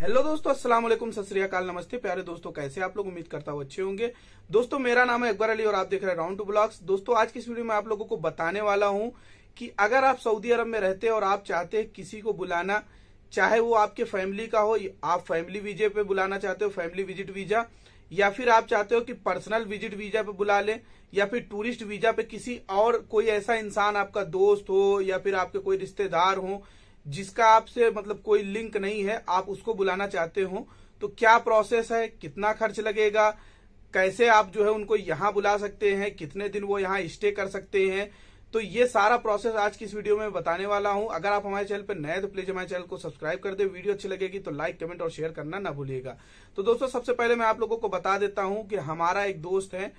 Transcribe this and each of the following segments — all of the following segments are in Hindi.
हेलो दोस्तों अस्सलाम वालेकुम सत नमस्ते प्यारे दोस्तों कैसे आप लोग उम्मीद करता हूँ अच्छे होंगे दोस्तों मेरा नाम है अकबर अली और आप देख रहे हैं राउंड टू ब्लॉग्स दोस्तों आज की इस वीडियो में आप लोगों को बताने वाला हूँ कि अगर आप सऊदी अरब में रहते हैं और आप चाहते हैं किसी को बुलाना चाहे वो आपके फैमिली का हो आप फैमिली वीजे पे बुलाना चाहते हो फैमिली विजिट वीजा या फिर आप चाहते हो कि पर्सनल विजिट वीजा पे बुला लें या फिर टूरिस्ट वीजा पे किसी और कोई ऐसा इंसान आपका दोस्त हो या फिर आपके कोई रिश्तेदार हो जिसका आपसे मतलब कोई लिंक नहीं है आप उसको बुलाना चाहते हो तो क्या प्रोसेस है कितना खर्च लगेगा कैसे आप जो है उनको यहाँ बुला सकते हैं कितने दिन वो यहाँ स्टे कर सकते हैं तो ये सारा प्रोसेस आज की इस वीडियो में बताने वाला हूं अगर आप हमारे चैनल पर नए तो प्लीज हमारे चैनल को सब्सक्राइब कर दे वीडियो अच्छी लगेगी तो लाइक कमेंट और शेयर करना ना भूलिएगा तो दोस्तों सबसे पहले मैं आप लोगों को बता देता हूं कि हमारा एक दोस्त है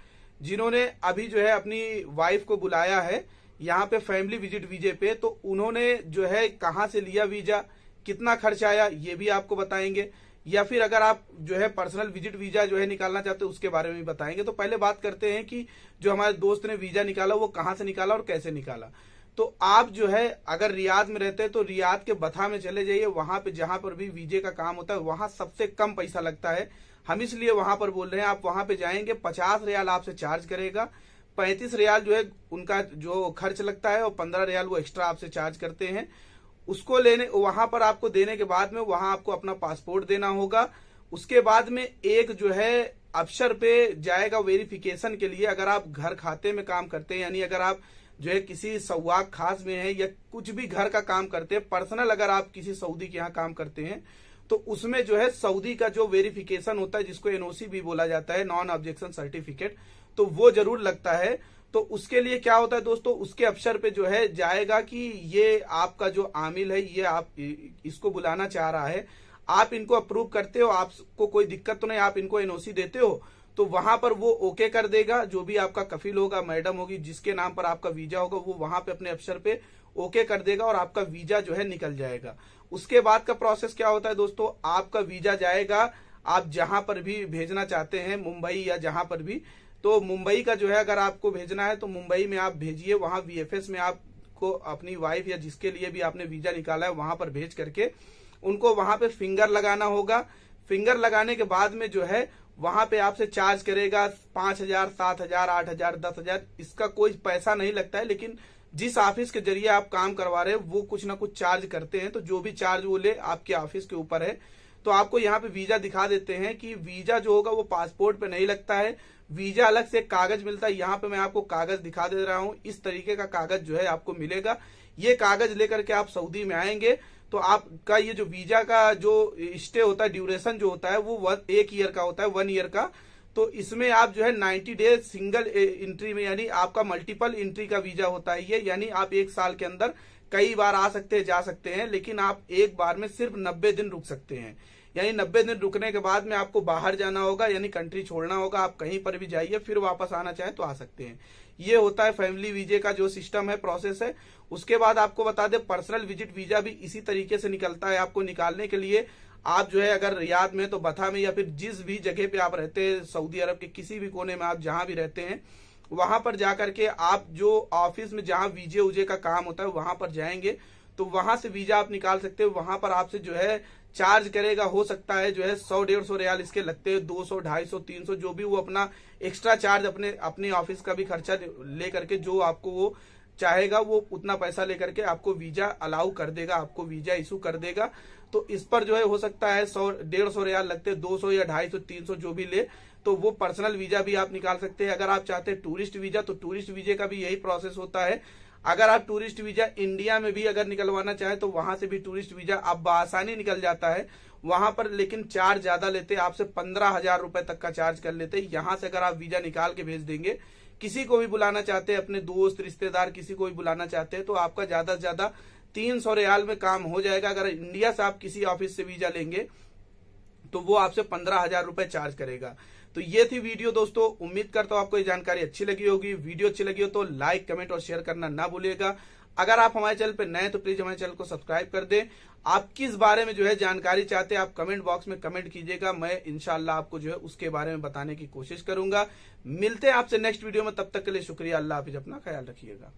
जिन्होंने अभी जो है अपनी वाइफ को बुलाया है यहाँ पे फैमिली विजिट वीजे पे तो उन्होंने जो है कहाँ से लिया वीजा कितना खर्च आया ये भी आपको बताएंगे या फिर अगर आप जो है पर्सनल विजिट वीजा जो है निकालना चाहते हैं उसके बारे में भी बताएंगे तो पहले बात करते हैं कि जो हमारे दोस्त ने वीजा निकाला वो कहाँ से निकाला और कैसे निकाला तो आप जो है अगर रियाद में रहते हैं तो रियाद के बथा में चले जाइए वहां पे जहां पर भी वीजे का काम होता है वहां सबसे कम पैसा लगता है हम इसलिए वहां पर बोल रहे हैं आप वहां पे जाएंगे पचास रियाल आपसे चार्ज करेगा पैंतीस रियाल जो है उनका जो खर्च लगता है और पंद्रह रियाल वो एक्स्ट्रा आपसे चार्ज करते हैं उसको लेने वहां पर आपको देने के बाद में वहां आपको अपना पासपोर्ट देना होगा उसके बाद में एक जो है अफसर पे जाएगा वेरिफिकेशन के लिए अगर आप घर खाते में काम करते हैं यानी अगर आप जो है किसी सौगात खास में है या कुछ भी घर का काम करते हैं पर्सनल अगर आप किसी सऊदी के यहाँ काम करते हैं तो उसमें जो है सऊदी का जो वेरिफिकेशन होता है जिसको एनओसी भी बोला जाता है नॉन ऑब्जेक्शन सर्टिफिकेट तो वो जरूर लगता है तो उसके लिए क्या होता है दोस्तों उसके अवसर पे जो है जाएगा कि ये आपका जो आमिल है ये आप इसको बुलाना चाह रहा है आप इनको अप्रूव करते हो आपको कोई दिक्कत तो नहीं आप इनको एनओसी देते हो तो वहां पर वो ओके कर देगा जो भी आपका कफिल होगा मैडम होगी जिसके नाम पर आपका वीजा होगा वो वहां पे अपने अफसर पे ओके कर देगा और आपका वीजा जो है निकल जाएगा उसके बाद का प्रोसेस क्या होता है दोस्तों आपका वीजा जाएगा आप जहां पर भी भेजना चाहते हैं मुंबई या जहां पर भी तो मुंबई का जो है अगर आपको भेजना है तो मुंबई में आप भेजिए वहां वीएफएस में आपको अपनी वाइफ या जिसके लिए भी आपने वीजा निकाला है वहां पर भेज करके उनको वहां पे फिंगर लगाना होगा फिंगर लगाने के बाद में जो है वहां पे आपसे चार्ज करेगा पांच हजार सात हजार आठ हजार दस हजार इसका कोई पैसा नहीं लगता है लेकिन जिस ऑफिस के जरिए आप काम करवा रहे हैं वो कुछ ना कुछ चार्ज करते हैं तो जो भी चार्ज वो ले आपके ऑफिस के ऊपर है तो आपको यहाँ पे वीजा दिखा देते हैं कि वीजा जो होगा वो पासपोर्ट पे नहीं लगता है वीजा अलग से कागज मिलता है यहाँ पे मैं आपको कागज दिखा दे रहा हूँ इस तरीके का कागज जो है आपको मिलेगा ये कागज लेकर के आप सऊदी में आएंगे तो आपका ये जो वीजा का जो स्टे होता है ड्यूरेशन जो होता है वो वन एक ईयर का होता है वन ईयर का तो इसमें आप जो है नाइन्टी डेज सिंगल एंट्री में यानी आपका मल्टीपल एंट्री का वीजा होता है ये यानी आप एक साल के अंदर कई बार आ सकते जा सकते हैं लेकिन आप एक बार में सिर्फ नब्बे दिन रुक सकते हैं यानी नब्बे दिन रुकने के बाद में आपको बाहर जाना होगा यानी कंट्री छोड़ना होगा आप कहीं पर भी जाइए फिर वापस आना चाहे तो आ सकते हैं ये होता है फैमिली वीजे का जो सिस्टम है प्रोसेस है उसके बाद आपको बता दें पर्सनल विजिट वीजा भी इसी तरीके से निकलता है आपको निकालने के लिए आप जो है अगर रियाद में तो बथा में या फिर जिस भी जगह पे आप रहते हैं सऊदी अरब के किसी भी कोने में आप जहां भी रहते हैं वहां पर जाकर के आप जो ऑफिस में जहां वीजे उजे का काम होता है वहां पर जाएंगे तो वहां से वीजा आप निकाल सकते हो वहां पर आपसे जो है चार्ज करेगा हो सकता है जो है सौ डेढ़ सौ रियाल इसके लगते हैं दो सौ ढाई सौ तीन सौ जो भी वो अपना एक्स्ट्रा चार्ज अपने अपने ऑफिस का भी खर्चा लेकर के जो आपको वो चाहेगा वो उतना पैसा लेकर के आपको वीजा अलाउ कर देगा आपको वीजा इशू कर देगा तो इस पर जो है हो सकता है सौ डेढ़ सौ रियाल लगते दो सौ या ढाई सौ तीन सौ जो भी ले तो वो पर्सनल वीजा भी आप निकाल सकते हैं अगर आप चाहते हैं टूरिस्ट वीजा तो टूरिस्ट वीजे का भी यही प्रोसेस होता है अगर आप टूरिस्ट वीजा इंडिया में भी अगर निकलवाना चाहे तो वहां से भी टूरिस्ट वीजा आप आसानी निकल जाता है वहां पर लेकिन चार्ज ज्यादा लेते आपसे पंद्रह हजार रूपये तक का चार्ज कर लेते यहां से अगर आप वीजा निकाल के भेज देंगे किसी को भी बुलाना चाहते हैं अपने दोस्त रिश्तेदार किसी को भी बुलाना चाहते हैं तो आपका ज्यादा से ज्यादा तीन सौ रियाल में काम हो जाएगा अगर इंडिया से आप किसी ऑफिस से वीजा लेंगे तो वो आपसे पंद्रह हजार रुपए चार्ज करेगा तो ये थी वीडियो दोस्तों उम्मीद करता हूं आपको ये जानकारी अच्छी लगी होगी वीडियो अच्छी लगी हो तो लाइक कमेंट और शेयर करना ना भूलिएगा अगर आप हमारे चैनल पर नए तो प्लीज हमारे चैनल को सब्सक्राइब कर दें आप किस बारे में जो है जानकारी चाहते हैं आप कमेंट बॉक्स में कमेंट कीजिएगा मैं इनशाला आपको जो है उसके बारे में बताने की कोशिश करूंगा मिलते हैं आपसे नेक्स्ट वीडियो में तब तक के लिए शुक्रिया अल्लाह हाफिज अपना ख्याल रखिएगा